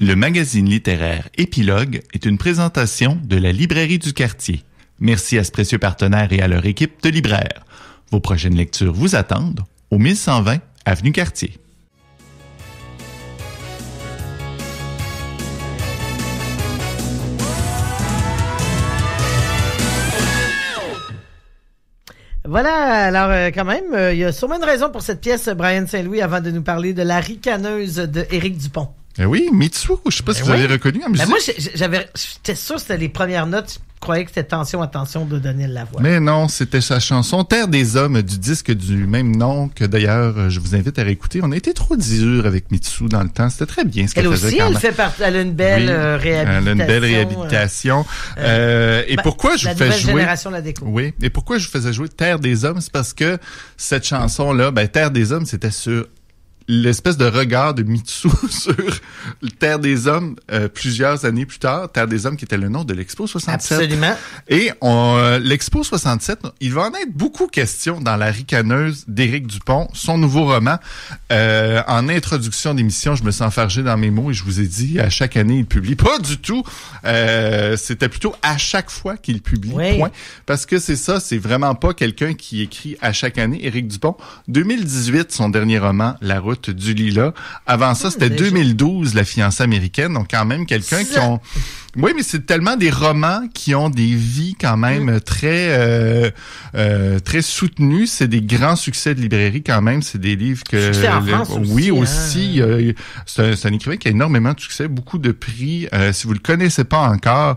Le magazine littéraire Épilogue est une présentation de la librairie du quartier. Merci à ce précieux partenaire et à leur équipe de libraires. Vos prochaines lectures vous attendent au 1120 Avenue Quartier. Voilà, alors euh, quand même, euh, il y a sûrement une raison pour cette pièce, Brian Saint-Louis, avant de nous parler de la ricaneuse de Éric Dupont. Eh oui, Mitsu, je ne sais pas si eh vous l'avez reconnu ben moi, j'avais, j'étais sûr c'était les premières notes. Je croyais que c'était Tension, attention de Daniel Lavoie. Mais non, c'était sa chanson Terre des hommes du disque du même nom que d'ailleurs, euh, je vous invite à réécouter. On a été trop dur avec Mitsu dans le temps. C'était très bien ce qu'elle faisait. Aussi, elle aussi, fait euh, elle a une belle réhabilitation. Elle a une belle réhabilitation. Euh, euh et ben, pourquoi je vous fais jouer. Génération la découvre. Oui. Et pourquoi je vous faisais jouer Terre des hommes? C'est parce que cette chanson-là, ben, Terre des hommes, c'était sur l'espèce de regard de Mitsu sur Terre des Hommes euh, plusieurs années plus tard, Terre des Hommes qui était le nom de l'Expo 67. Absolument. Et euh, l'Expo 67, il va en être beaucoup question dans La ricaneuse d'Éric Dupont, son nouveau roman. Euh, en introduction d'émission, je me sens fargé dans mes mots et je vous ai dit, à chaque année, il publie. Pas du tout! C'était plutôt à chaque fois qu'il publie, point. Parce que c'est ça, c'est vraiment pas quelqu'un qui écrit à chaque année. Éric Dupont, 2018, son dernier roman, La route du Lila. Avant ça, ah, c'était 2012, ben, La fiancée américaine. Donc, quand même, quelqu'un qui ont... Oui, mais c'est tellement des romans qui ont des vies quand même mm. très euh, euh, très soutenues. C'est des grands succès de librairie quand même. C'est des livres que oui aussi. Hein. Euh, c'est un, écrivain qui a énormément de succès, beaucoup de prix. si vous le connaissez pas encore,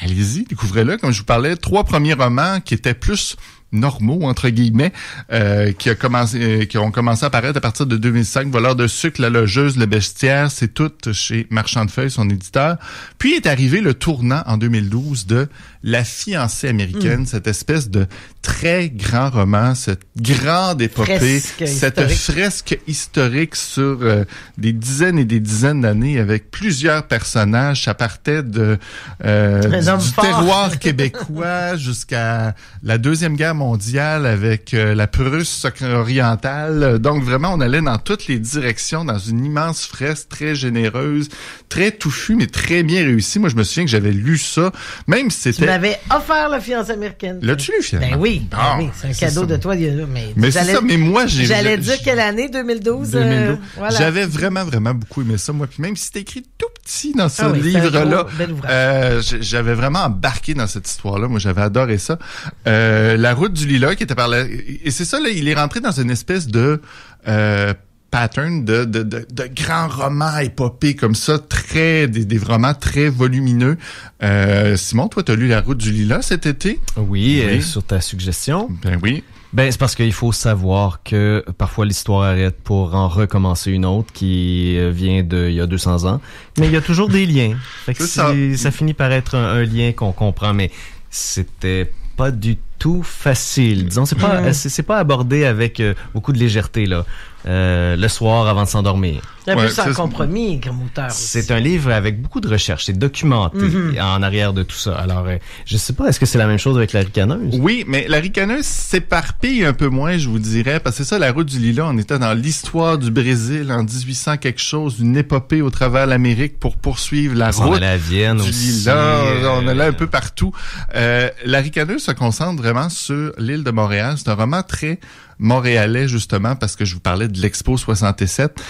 allez-y, découvrez-le. Comme je vous parlais, trois premiers romans qui étaient plus normaux, entre guillemets, euh, qui, a commencé, euh, qui ont commencé à apparaître à partir de 2005. Voleur de sucre, La Logeuse, Le Bestiaire, c'est tout chez Marchand de Feuilles, son éditeur. Puis est arrivé le tournant en 2012 de La fiancée américaine, hmm. cette espèce de très grand roman, cette grande épopée, cette fresque historique sur euh, des dizaines et des dizaines d'années avec plusieurs personnages. Ça partait de, euh, du terroir québécois jusqu'à la Deuxième Guerre mondiale mondiale avec euh, la Prusse orientale. Donc vraiment, on allait dans toutes les directions, dans une immense fresque, très généreuse, très touffue, mais très bien réussie. Moi, je me souviens que j'avais lu ça, même si c'était... Tu m'avais offert la fiance américaine. L'as-tu lu, finalement? Ben oui, ben ah, c'est un cadeau de toi. Mais, mais c'est ça, mais moi, j'ai... J'allais dire quelle année, 2012. Euh, j'avais vraiment, vraiment beaucoup aimé ça, moi. Puis même si c'était écrit tout petit dans ce ah livre-là, euh, j'avais vraiment embarqué dans cette histoire-là. Moi, j'avais adoré ça. la route du lila qui était par là. Et c'est ça, là, il est rentré dans une espèce de euh, pattern de, de, de, grands romans épopées comme ça, très des, des romans très volumineux. Euh, Simon, toi, t'as lu La route du lilas cet été? Oui, euh, sur ta suggestion. Ben oui. Ben, c'est parce qu'il faut savoir que parfois l'histoire arrête pour en recommencer une autre qui vient de il y a 200 ans. Mais il y a toujours des liens. ça. ça finit par être un, un lien qu'on comprend, mais c'était pas du tout tout facile. Disons, c'est pas, c'est pas abordé avec euh, beaucoup de légèreté là. Euh, le soir avant de s'endormir. c'est un compromis C'est un livre avec beaucoup de recherches. c'est documenté mm-hmm. en arrière de tout ça. Alors, euh, je sais pas, est-ce que c'est la même chose avec la ricaneuse Oui, mais la ricaneuse s'éparpille un peu moins, je vous dirais, parce que c'est ça, la route du Lila, on était dans l'histoire du Brésil en 1800 quelque chose, une épopée au travers l'Amérique pour poursuivre la route du Lila, euh, on là un peu partout. la ricaneuse se concentre vraiment sur l'île de Montréal. C'est un roman très montréalais, justement, parce que je vous parlais de l'Expo 67.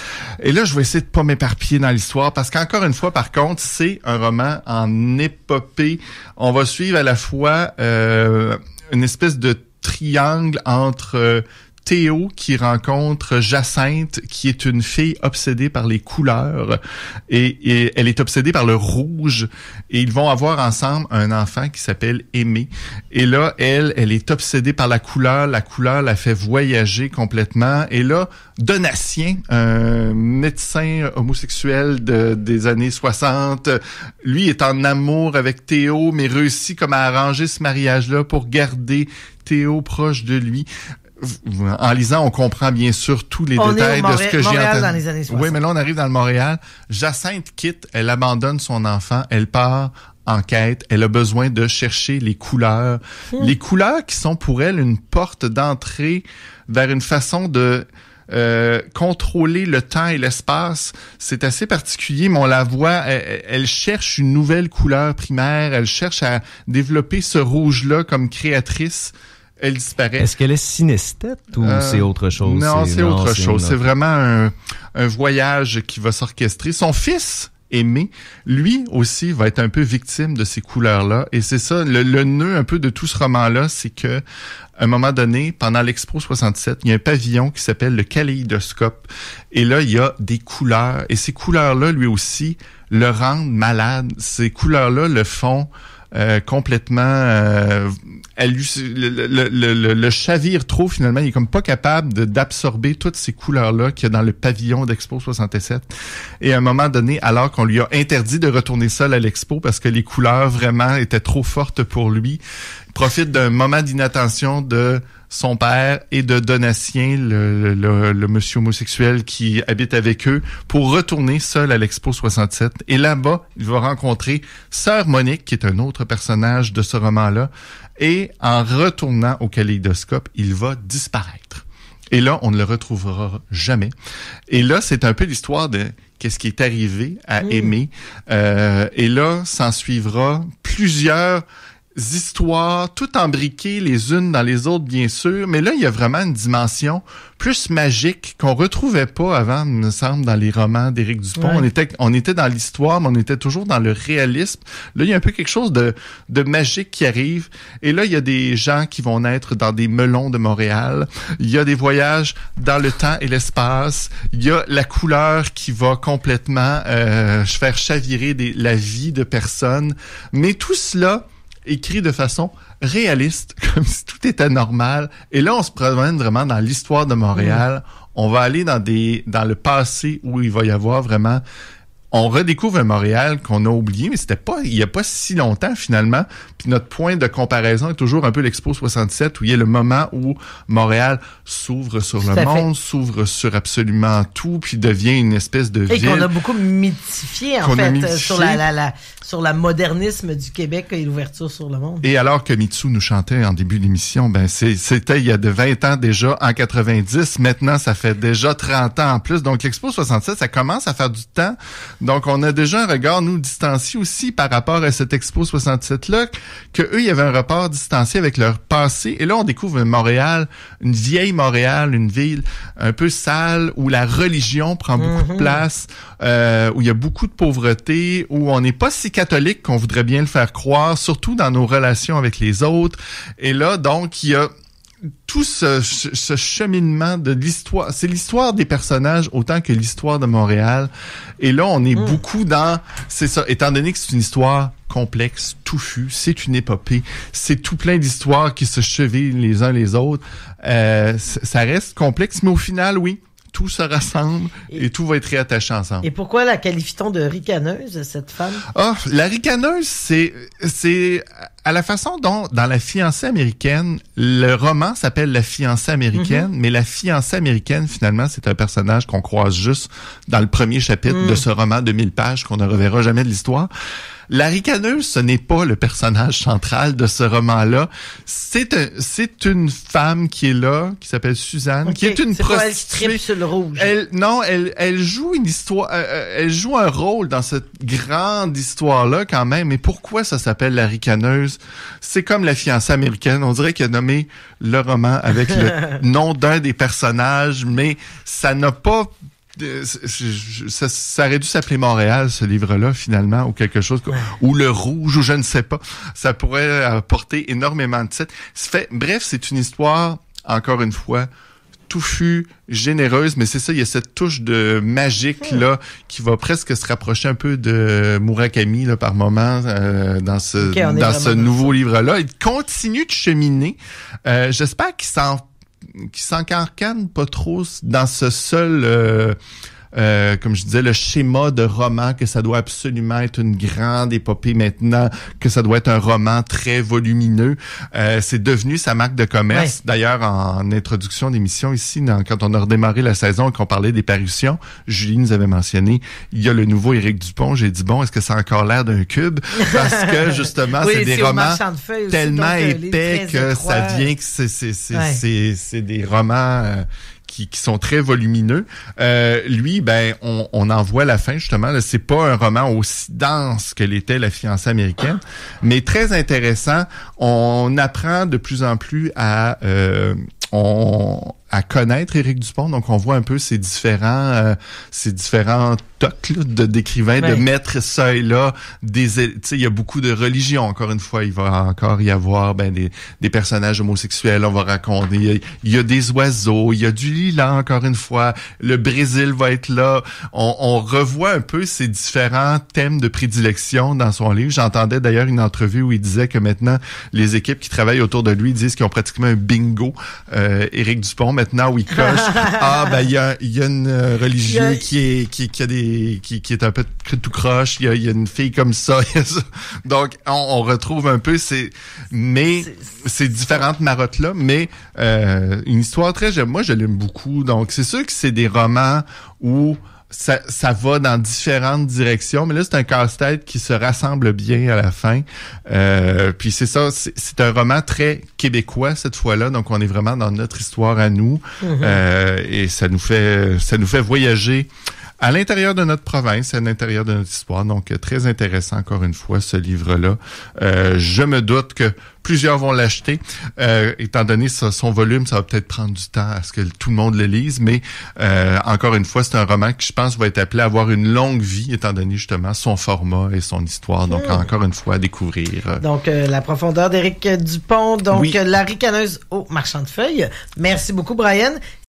Et là, je vais essayer de pas m'éparpiller dans l'histoire, parce qu'encore une fois, par contre, c'est un roman en épopée. On va suivre à la fois euh, une espèce de triangle entre euh, Théo qui rencontre Jacinthe, qui est une fille obsédée par les couleurs et, elle est obsédée par le rouge. Et ils vont avoir ensemble un enfant qui s'appelle Aimé. Et là, elle, elle est obsédée par la couleur. La couleur la fait voyager complètement. Et là, Donatien, un médecin homosexuel des années 60, lui est en amour avec Théo, mais réussit comme à arranger ce mariage-là pour garder Théo proche de lui en lisant, on comprend bien sûr tous les détails de ce que j'ai entendu. Oui, mais là, on arrive dans le Montréal. Jacinthe quitte, elle abandonne son enfant, elle part en quête, elle a besoin de chercher les couleurs. Hmm. Les couleurs qui sont pour elle une porte d'entrée vers une façon de euh, contrôler le temps et l'espace, c'est assez particulier, mais on la voit, e-, e-, elle, cherche une nouvelle couleur primaire, elle cherche à développer ce rouge-là comme créatrice elle disparaît. Est-ce qu'elle est synesthète ou euh, c'est autre chose? Non, c'est autre chose. C'est vraiment un, voyage qui va s'orchestrer. Son fils, aimé, lui aussi va être un peu victime de ces couleurs-là. Et c'est ça, le, le, nœud un peu de tout ce roman-là, c'est que à un moment donné, pendant l'Expo 67, il y a un pavillon qui s'appelle le kaléidoscope. Et là, il y a des couleurs. Et ces couleurs-là, lui aussi, le rendent malade. Ces couleurs-là le font euh, complètement euh, le, le, chavire trop finalement. Il est comme pas capable d'absorber toutes ces couleurs-là qu'il y a dans le pavillon d'Expo 67. Et à un moment donné, alors qu'on lui a interdit de retourner seul à l'expo parce que les couleurs vraiment étaient trop fortes pour lui, profite d'un moment d'inattention de son père et de Donatien, le, le, monsieur homosexuel qui habite avec eux, pour retourner seul à l'Expo 67. Et là-bas, il va rencontrer Sœur Monique, qui est un autre personnage de ce roman-là. Et en retournant au kaléidoscope, il va disparaître. Et là, on ne le retrouvera jamais. Et là, c'est un peu l'histoire de qu'est-ce qui est arrivé à mmh. Aimer. Euh, et là, s'en suivra plusieurs histoires, tout embriquées les unes dans les autres, bien sûr, mais là, il y a vraiment une dimension plus magique qu'on retrouvait pas avant, me semble, dans les romans d'Éric Dupont. On était, on était dans l'histoire, mais on était toujours dans le réalisme. Là, il y a un peu quelque chose de, de magique qui arrive. Et là, il y a des gens qui vont naître dans des melons de Montréal. Il y a des voyages dans le temps et l'espace. Il y a la couleur qui va complètement euh, faire chavirer la vie de personnes. Mais tout cela, écrit de façon réaliste, comme si tout était normal. Et là, on se promène vraiment dans l'histoire de Montréal. Mm. On va aller dans des dans le passé où il va y avoir vraiment on redécouvre un Montréal qu'on a oublié, mais c'était pas il y a pas si longtemps finalement. Puis notre point de comparaison est toujours un peu l'Expo 67 où il y a le moment où Montréal s'ouvre sur le monde, s'ouvre sur absolument tout, puis devient une espèce de ville. Et qu'on a beaucoup mythifié en fait sur la, sur la modernisme du Québec et l'ouverture sur le monde. Et alors que Mitsu nous chantait en début d'émission, ben c'était il y a de 20 ans déjà en 90, maintenant ça fait déjà 30 ans en plus. Donc l'Expo 67 ça commence à faire du temps donc, on a déjà un regard, nous, distancié aussi par rapport à cette Expo 67-là, que eux, il y avait un rapport distancié avec leur passé. Et là, on découvre Montréal, une vieille Montréal, une ville un peu sale, où la religion prend beaucoup de mhm. place, euh, où il y a beaucoup de pauvreté, où on n'est pas si catholique qu'on voudrait bien le faire croire, surtout dans nos relations avec les autres. Et là, donc, il y a tout ce, cheminement de l'histoire, c'est l'histoire des personnages autant que l'histoire de Montréal. Et là, on est mm. beaucoup dans, c'est ça, étant donné que c'est une histoire complexe, touffue, c'est une épopée, c'est tout plein d'histoires qui se chevillent les uns les autres. Euh, ça reste complexe, mais au final, oui, tout se rassemble et, tout va être réattaché ensemble. Et pourquoi la qualifie-t-on de ricaneuse, cette femme? oh, la ricaneuse, c'est, c'est à la façon dont, dans la fiancée américaine, le roman s'appelle La fiancée américaine, mhm. mais la fiancée américaine, finalement, c'est un personnage qu'on croise juste dans le premier chapitre mm. de ce roman de 1000 pages qu'on ne reverra jamais de l'histoire. La ricaneuse, ce n'est pas le personnage central de ce roman-là. C'est c'est une femme qui est là, qui s'appelle Suzanne, qui est une c'est elle sur rouge. non, elle, elle joue une histoire, euh, euh, elle joue un rôle dans cette grande histoire-là quand même. Mais pourquoi ça s'appelle la ricaneuse C'est comme la fiancée américaine. On dirait qu'elle a nommé le roman avec le nom d'un des personnages, mais ça n'a pas ça, ça, aurait dû s'appeler Montréal, ce livre-là, finalement, ou quelque chose, ou Le Rouge, ou je ne sais pas. Ça pourrait apporter euh, énormément de titres. bref, c'est une histoire, encore une fois, touffue, généreuse, mais c'est ça, il y a cette touche de magique là qui va presque se rapprocher un peu de Murakami là par moment euh, dans ce dans ce nouveau livre là. Il continue de cheminer. Euh, j'espère qu'il s'en qui s'encarcane pas trop dans ce seul euh, euh, comme je disais, le schéma de roman, que ça doit absolument être une grande épopée maintenant, que ça doit être un roman très volumineux. Euh, c'est devenu sa marque de commerce. D'ailleurs, en introduction d'émission ici, quand on a redémarré la saison et qu'on parlait des parutions, Julie nous avait mentionné, il y a le nouveau Éric Dupont. J'ai dit, bon, est-ce que ça a encore l'air d'un cube? Parce que, justement, c'est des romans tellement épais que ça vient que c'est des romans qui, sont très volumineux. Euh, lui, ben, on, on, en voit la fin justement. C'est pas un roman aussi dense que l'était La fiancée américaine, mais très intéressant. On apprend de plus en plus à euh, on, à connaître Éric Dupont. Donc, on voit un peu ces différents, euh, ces différents tocs de d'écrivains, de maître ça là. Des, il y a beaucoup de religions. Encore une fois, il va encore y avoir ben, des, des personnages homosexuels. On va raconter. Il y, a des oiseaux. Il y a du lilas. Encore une fois, le Brésil va être là. On, on revoit un peu ces différents thèmes de prédilection dans son livre. J'entendais d'ailleurs une entrevue où il disait que maintenant les équipes qui travaillent autour de lui disent qu'ils ont pratiquement un bingo. Euh, Éric Dupont maintenant où ils Ah, ben, il y a, une euh, religieuse qui, est, a des, qui, est un peu tout croche, il y a, une fille comme ça. Donc, on, retrouve un peu ces, mais, ces différentes marottes-là, mais euh, une histoire très. Moi, je l'aime beaucoup. Donc, c'est sûr que c'est des romans où ça, va dans différentes directions, mais là, c'est un casse-tête qui se rassemble bien à la fin. Euh, puis c'est ça, c'est un roman très québécois cette fois-là, donc on est vraiment dans notre histoire à nous, mm-hmm. euh, et ça nous fait ça nous fait voyager à l'intérieur de notre province, à l'intérieur de notre histoire. Donc, euh, très intéressant, encore une fois, ce livre-là. Euh, je me doute que plusieurs vont l'acheter. Euh, étant donné son volume, ça va peut-être prendre du temps à ce que tout le monde le lise, mais encore une fois, c'est un roman qui, je pense, va être appelé à avoir une longue vie, étant donné justement son format et son histoire. Donc, hmm. encore une fois, à découvrir. Donc, La profondeur d'Éric Dupont, donc La ricaneuse au marchand de feuilles. Merci beaucoup, Brian.